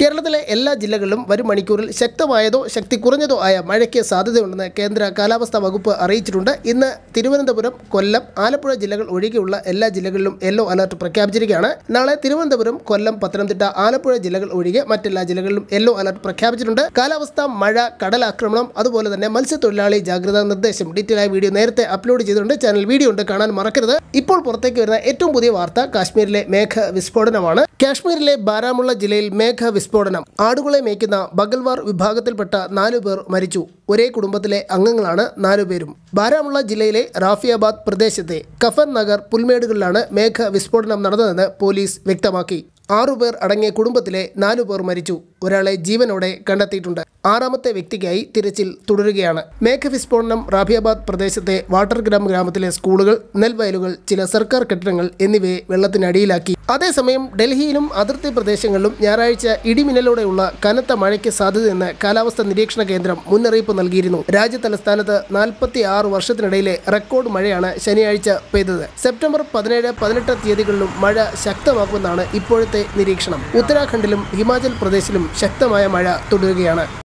കേരളത്തിലെ എല്ലാ ജില്ലകളിലും വരും മണിക്കൂറിൽ ശക്തമായതോ ശക്തി കുറഞ്ഞതോ ആയ മഴയ്ക്ക് സാധ്യതയുണ്ടെന്ന് കേന്ദ്ര കാലാവസ്ഥാ വകുപ്പ് അറിയിച്ചിട്ടുണ്ട് ഇന്ന് തിരുവനന്തപുരം കൊല്ലം ആലപ്പുഴ ജില്ലകൾ ഒഴികെയുള്ള എല്ലാ ജില്ലകളിലും യെല്ലോ അലർട്ട് പ്രഖ്യാപിച്ചിരിക്കുകയാണ് നാളെ തിരുവനന്തപുരം കൊല്ലം പത്തനംതിട്ട ആലപ്പുഴ ജില്ലകൾ ഒഴികെ മറ്റെല്ലാ ജില്ലകളിലും യെല്ലോ അലർട്ട് പ്രഖ്യാപിച്ചിട്ടുണ്ട് കാലാവസ്ഥ മഴ കടലാക്രമണം അതുപോലെ തന്നെ മത്സ്യത്തൊഴിലാളി ജാഗ്രതാ നിർദ്ദേശം ഡീറ്റെയിൽ വീഡിയോ നേരത്തെ അപ്ലോഡ് ചെയ്തിട്ടുണ്ട് ചാനൽ വീഡിയോ ഉണ്ട് കാണാൻ മറക്കരുത് ഇപ്പോൾ പുറത്തേക്ക് വരുന്ന ഏറ്റവും പുതിയ വാർത്ത കാശ്മീരിലെ മേഘ വിസ്ഫോടനമാണ് കാശ്മീരിലെ ബാരാമുള്ള ജില്ലയിൽ മേഘ വിസ്ഫോടനം ആടുകളെ മേയ്ക്കുന്ന ബഗൽവാർ വിഭാഗത്തിൽപ്പെട്ട നാലു പേർ മരിച്ചു ഒരേ കുടുംബത്തിലെ അംഗങ്ങളാണ് നാലുപേരും ബാരാമുള്ള ജില്ലയിലെ റാഫിയാബാദ് പ്രദേശത്തെ കഫൻ നഗർ പുൽമേടുകളിലാണ് മേഘ വിസ്ഫോടനം നടന്നതെന്ന് പോലീസ് വ്യക്തമാക്കി ആറുപേർ അടങ്ങിയ കുടുംബത്തിലെ നാലുപേർ പേർ മരിച്ചു ഒരാളെ ജീവനോടെ കണ്ടെത്തിയിട്ടുണ്ട് ആറാമത്തെ വ്യക്തിക്കായി തിരച്ചിൽ തുടരുകയാണ് മേഘ വിസ്ഫോടനം റാഫിയാബാദ് പ്രദേശത്തെ വാട്ടർഗ്രാം ഗ്രാമത്തിലെ സ്കൂളുകൾ നെൽവയലുകൾ ചില സർക്കാർ കെട്ടിടങ്ങൾ എന്നിവയെ വെള്ളത്തിനടിയിലാക്കി അതേസമയം ഡൽഹിയിലും അതിർത്തി പ്രദേശങ്ങളിലും ഞായറാഴ്ച ഇടിമിന്നലോടെയുള്ള കനത്ത മഴയ്ക്ക് സാധ്യതയെന്ന് കാലാവസ്ഥാ നിരീക്ഷണ കേന്ദ്രം മുന്നറിയിപ്പ് നൽകിയിരുന്നു രാജ്യ തലസ്ഥാനത്ത് നാൽപ്പത്തി ആറ് വർഷത്തിനിടയിലെ റെക്കോർഡ് മഴയാണ് ശനിയാഴ്ച പെയ്തത് സെപ്റ്റംബർ പതിനേഴ് പതിനെട്ട് തീയതികളിലും മഴ ശക്തമാക്കുമെന്നാണ് ഇപ്പോഴത്തെ നിരീക്ഷണം ഉത്തരാഖണ്ഡിലും ഹിമാചൽ പ്രദേശിലും ശക്തമായ മഴ തുടരുകയാണ്